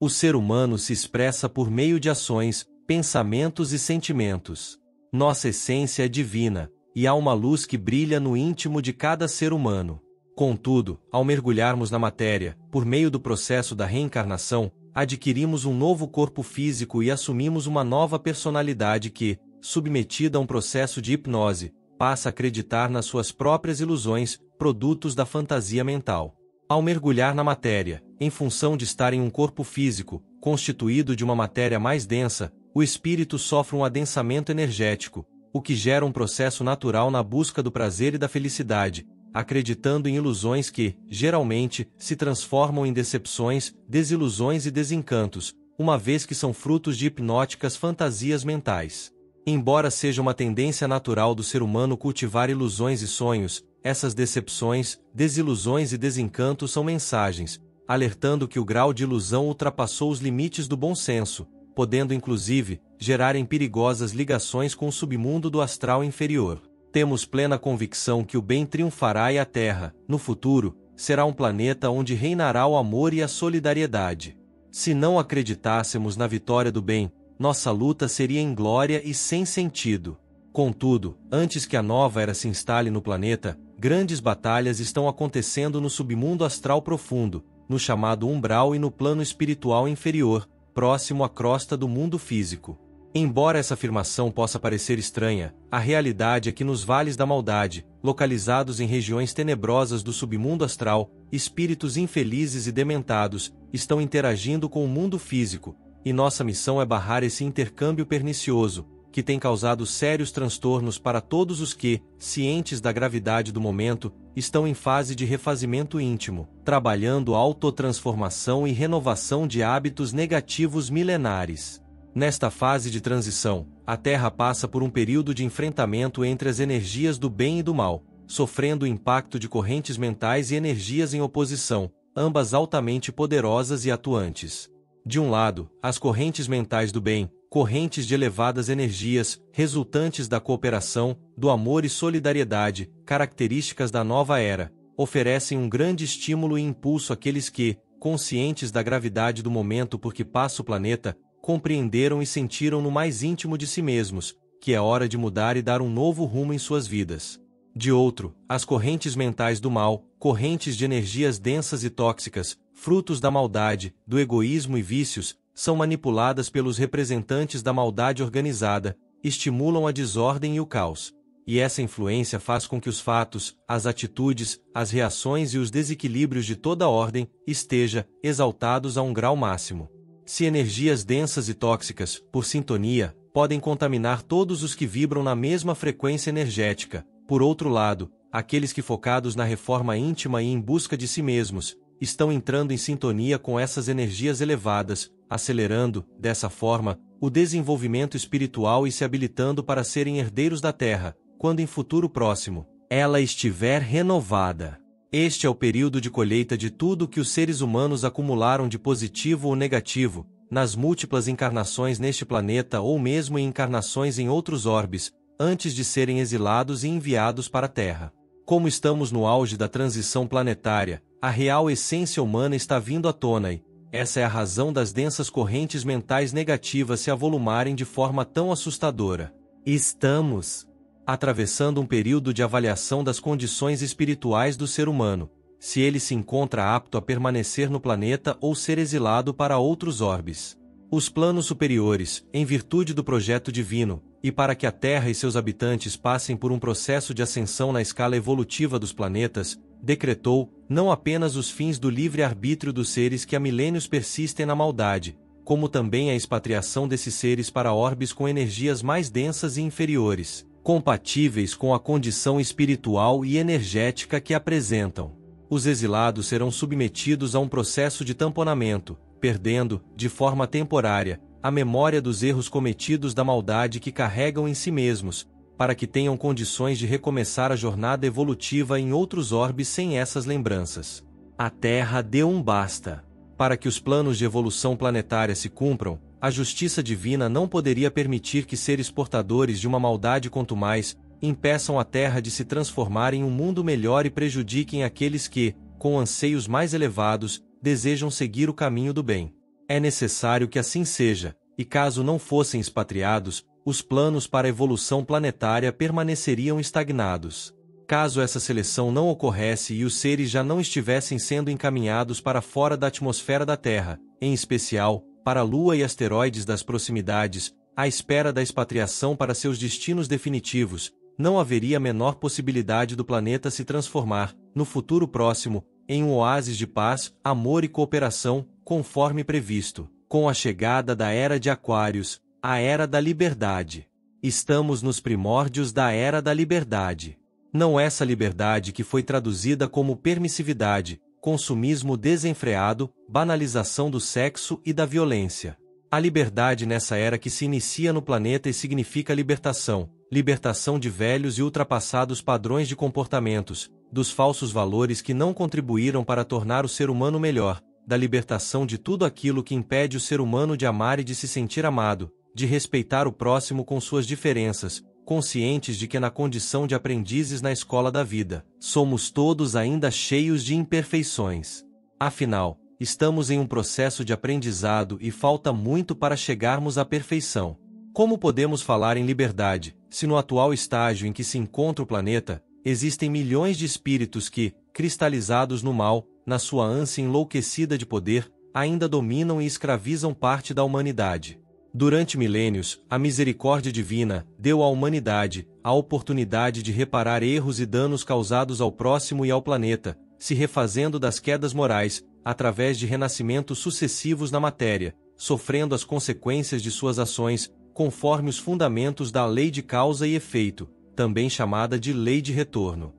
O ser humano se expressa por meio de ações, pensamentos e sentimentos. Nossa essência é divina, e há uma luz que brilha no íntimo de cada ser humano. Contudo, ao mergulharmos na matéria, por meio do processo da reencarnação, adquirimos um novo corpo físico e assumimos uma nova personalidade que, submetida a um processo de hipnose, passa a acreditar nas suas próprias ilusões, produtos da fantasia mental. Ao mergulhar na matéria, em função de estar em um corpo físico, constituído de uma matéria mais densa, o espírito sofre um adensamento energético, o que gera um processo natural na busca do prazer e da felicidade, acreditando em ilusões que, geralmente, se transformam em decepções, desilusões e desencantos, uma vez que são frutos de hipnóticas fantasias mentais. Embora seja uma tendência natural do ser humano cultivar ilusões e sonhos, essas decepções, desilusões e desencantos são mensagens, alertando que o grau de ilusão ultrapassou os limites do bom senso, podendo inclusive gerarem perigosas ligações com o submundo do astral inferior. Temos plena convicção que o bem triunfará e a Terra, no futuro, será um planeta onde reinará o amor e a solidariedade. Se não acreditássemos na vitória do bem, nossa luta seria inglória e sem sentido. Contudo, antes que a nova era se instale no planeta, grandes batalhas estão acontecendo no submundo astral profundo, no chamado umbral e no plano espiritual inferior, próximo à crosta do mundo físico. Embora essa afirmação possa parecer estranha, a realidade é que nos vales da maldade, localizados em regiões tenebrosas do submundo astral, espíritos infelizes e dementados estão interagindo com o mundo físico, e nossa missão é barrar esse intercâmbio pernicioso, que tem causado sérios transtornos para todos os que, cientes da gravidade do momento, estão em fase de refazimento íntimo, trabalhando autotransformação e renovação de hábitos negativos milenares. Nesta fase de transição, a Terra passa por um período de enfrentamento entre as energias do bem e do mal, sofrendo o impacto de correntes mentais e energias em oposição, ambas altamente poderosas e atuantes. De um lado, as correntes mentais do bem, correntes de elevadas energias, resultantes da cooperação, do amor e solidariedade, características da nova era, oferecem um grande estímulo e impulso àqueles que, conscientes da gravidade do momento por que passa o planeta, compreenderam e sentiram no mais íntimo de si mesmos que é hora de mudar e dar um novo rumo em suas vidas. De outro, as correntes mentais do mal, correntes de energias densas e tóxicas, frutos da maldade, do egoísmo e vícios, são manipuladas pelos representantes da maldade organizada, estimulam a desordem e o caos. E essa influência faz com que os fatos, as atitudes, as reações e os desequilíbrios de toda ordem esteja exaltados a um grau máximo. Se energias densas e tóxicas, por sintonia, podem contaminar todos os que vibram na mesma frequência energética, por outro lado, aqueles que focados na reforma íntima e em busca de si mesmos, estão entrando em sintonia com essas energias elevadas, acelerando, dessa forma, o desenvolvimento espiritual e se habilitando para serem herdeiros da terra, quando em futuro próximo ela estiver renovada. Este é o período de colheita de tudo que os seres humanos acumularam de positivo ou negativo, nas múltiplas encarnações neste planeta ou mesmo em encarnações em outros orbes, antes de serem exilados e enviados para a Terra. Como estamos no auge da transição planetária, a real essência humana está vindo à tona e, essa é a razão das densas correntes mentais negativas se avolumarem de forma tão assustadora. Estamos atravessando um período de avaliação das condições espirituais do ser humano, se ele se encontra apto a permanecer no planeta ou ser exilado para outros orbes. Os planos superiores, em virtude do projeto divino, e para que a Terra e seus habitantes passem por um processo de ascensão na escala evolutiva dos planetas, decretou, não apenas os fins do livre-arbítrio dos seres que há milênios persistem na maldade, como também a expatriação desses seres para orbes com energias mais densas e inferiores, compatíveis com a condição espiritual e energética que apresentam. Os exilados serão submetidos a um processo de tamponamento, perdendo, de forma temporária, a memória dos erros cometidos da maldade que carregam em si mesmos, para que tenham condições de recomeçar a jornada evolutiva em outros orbes sem essas lembranças. A Terra deu um basta. Para que os planos de evolução planetária se cumpram, a justiça divina não poderia permitir que seres portadores de uma maldade quanto mais impeçam a Terra de se transformar em um mundo melhor e prejudiquem aqueles que, com anseios mais elevados, desejam seguir o caminho do bem. É necessário que assim seja, e caso não fossem expatriados, os planos para a evolução planetária permaneceriam estagnados. Caso essa seleção não ocorresse e os seres já não estivessem sendo encaminhados para fora da atmosfera da Terra, em especial, para a Lua e asteroides das proximidades, à espera da expatriação para seus destinos definitivos, não haveria a menor possibilidade do planeta se transformar, no futuro próximo, em um oásis de paz, amor e cooperação, conforme previsto. Com a chegada da Era de Aquários, a Era da Liberdade. Estamos nos primórdios da Era da Liberdade. Não é essa liberdade que foi traduzida como permissividade, consumismo desenfreado, banalização do sexo e da violência. A liberdade nessa era que se inicia no planeta e significa libertação, libertação de velhos e ultrapassados padrões de comportamentos, dos falsos valores que não contribuíram para tornar o ser humano melhor, da libertação de tudo aquilo que impede o ser humano de amar e de se sentir amado, de respeitar o próximo com suas diferenças, conscientes de que na condição de aprendizes na escola da vida, somos todos ainda cheios de imperfeições. Afinal, estamos em um processo de aprendizado e falta muito para chegarmos à perfeição. Como podemos falar em liberdade, se no atual estágio em que se encontra o planeta, existem milhões de espíritos que, cristalizados no mal, na sua ânsia enlouquecida de poder, ainda dominam e escravizam parte da humanidade? Durante milênios, a misericórdia divina deu à humanidade a oportunidade de reparar erros e danos causados ao próximo e ao planeta, se refazendo das quedas morais, através de renascimentos sucessivos na matéria, sofrendo as consequências de suas ações, conforme os fundamentos da lei de causa e efeito, também chamada de lei de retorno.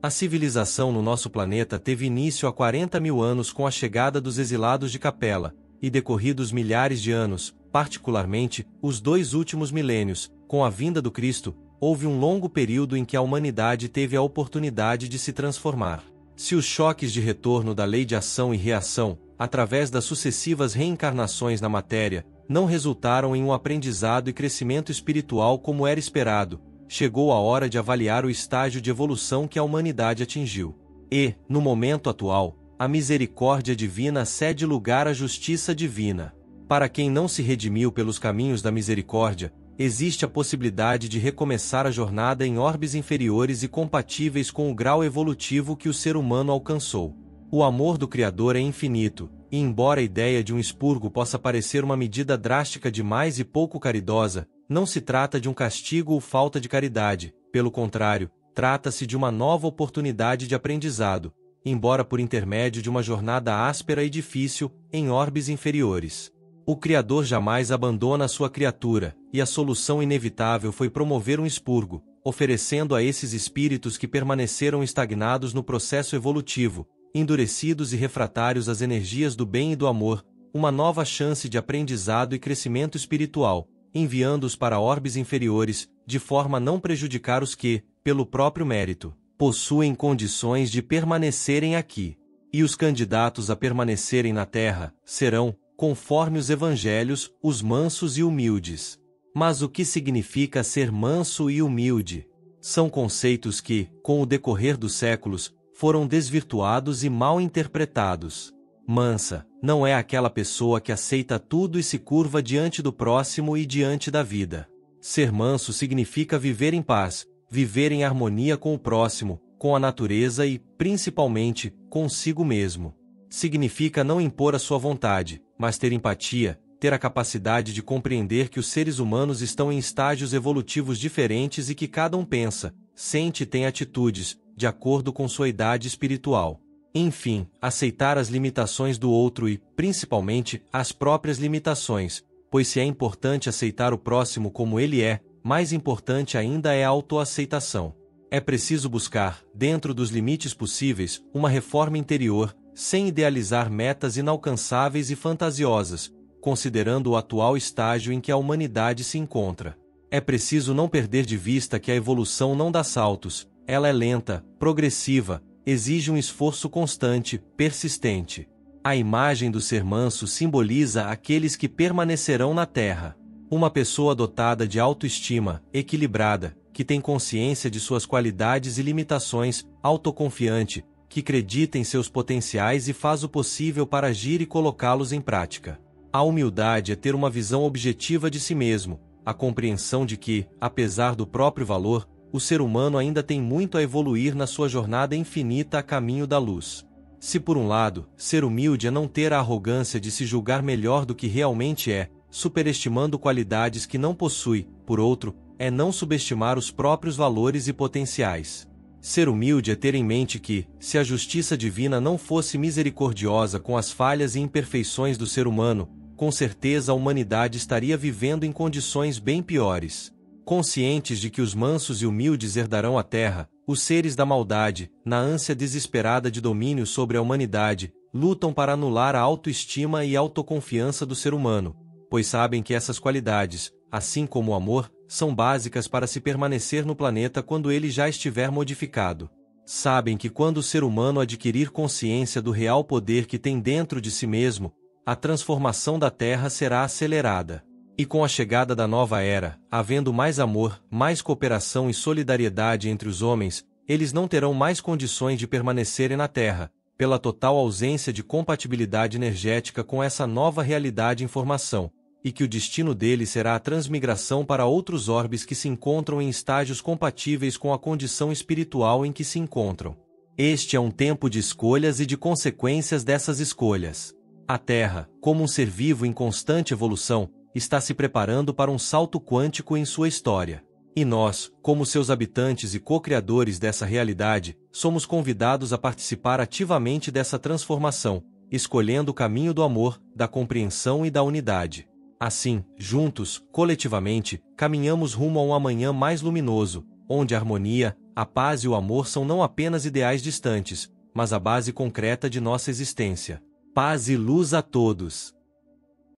A civilização no nosso planeta teve início há 40 mil anos com a chegada dos exilados de Capela, e decorridos milhares de anos, particularmente, os dois últimos milênios, com a vinda do Cristo, houve um longo período em que a humanidade teve a oportunidade de se transformar. Se os choques de retorno da lei de ação e reação, através das sucessivas reencarnações na matéria, não resultaram em um aprendizado e crescimento espiritual como era esperado, chegou a hora de avaliar o estágio de evolução que a humanidade atingiu. E, no momento atual, a misericórdia divina cede lugar à justiça divina. Para quem não se redimiu pelos caminhos da misericórdia, existe a possibilidade de recomeçar a jornada em orbes inferiores e compatíveis com o grau evolutivo que o ser humano alcançou. O amor do Criador é infinito, e embora a ideia de um expurgo possa parecer uma medida drástica demais e pouco caridosa, não se trata de um castigo ou falta de caridade, pelo contrário, trata-se de uma nova oportunidade de aprendizado, embora por intermédio de uma jornada áspera e difícil, em orbes inferiores. O Criador jamais abandona a sua criatura, e a solução inevitável foi promover um expurgo, oferecendo a esses espíritos que permaneceram estagnados no processo evolutivo, endurecidos e refratários às energias do bem e do amor, uma nova chance de aprendizado e crescimento espiritual, enviando-os para orbes inferiores, de forma a não prejudicar os que, pelo próprio mérito, possuem condições de permanecerem aqui, e os candidatos a permanecerem na terra serão, conforme os evangelhos, os mansos e humildes. Mas o que significa ser manso e humilde? São conceitos que, com o decorrer dos séculos, foram desvirtuados e mal interpretados. Mansa não é aquela pessoa que aceita tudo e se curva diante do próximo e diante da vida. Ser manso significa viver em paz, viver em harmonia com o próximo, com a natureza e, principalmente, consigo mesmo. Significa não impor a sua vontade, mas ter empatia, ter a capacidade de compreender que os seres humanos estão em estágios evolutivos diferentes e que cada um pensa, sente e tem atitudes, de acordo com sua idade espiritual. Enfim, aceitar as limitações do outro e, principalmente, as próprias limitações, pois se é importante aceitar o próximo como ele é, mais importante ainda é a autoaceitação. É preciso buscar, dentro dos limites possíveis, uma reforma interior, sem idealizar metas inalcançáveis e fantasiosas, considerando o atual estágio em que a humanidade se encontra. É preciso não perder de vista que a evolução não dá saltos, ela é lenta, progressiva, exige um esforço constante, persistente. A imagem do ser manso simboliza aqueles que permanecerão na terra. Uma pessoa dotada de autoestima, equilibrada, que tem consciência de suas qualidades e limitações, autoconfiante, que acredita em seus potenciais e faz o possível para agir e colocá-los em prática. A humildade é ter uma visão objetiva de si mesmo, a compreensão de que, apesar do próprio valor, o ser humano ainda tem muito a evoluir na sua jornada infinita a caminho da luz. Se por um lado, ser humilde é não ter a arrogância de se julgar melhor do que realmente é, superestimando qualidades que não possui, por outro, é não subestimar os próprios valores e potenciais. Ser humilde é ter em mente que, se a justiça divina não fosse misericordiosa com as falhas e imperfeições do ser humano, com certeza a humanidade estaria vivendo em condições bem piores. Conscientes de que os mansos e humildes herdarão a terra, os seres da maldade, na ânsia desesperada de domínio sobre a humanidade, lutam para anular a autoestima e autoconfiança do ser humano, pois sabem que essas qualidades, assim como o amor, são básicas para se permanecer no planeta quando ele já estiver modificado. Sabem que quando o ser humano adquirir consciência do real poder que tem dentro de si mesmo, a transformação da Terra será acelerada. E com a chegada da nova era, havendo mais amor, mais cooperação e solidariedade entre os homens, eles não terão mais condições de permanecerem na Terra, pela total ausência de compatibilidade energética com essa nova realidade em formação, e que o destino dele será a transmigração para outros orbes que se encontram em estágios compatíveis com a condição espiritual em que se encontram. Este é um tempo de escolhas e de consequências dessas escolhas. A Terra, como um ser vivo em constante evolução, está se preparando para um salto quântico em sua história. E nós, como seus habitantes e co-criadores dessa realidade, somos convidados a participar ativamente dessa transformação, escolhendo o caminho do amor, da compreensão e da unidade. Assim, juntos, coletivamente, caminhamos rumo a um amanhã mais luminoso, onde a harmonia, a paz e o amor são não apenas ideais distantes, mas a base concreta de nossa existência. Paz e luz a todos!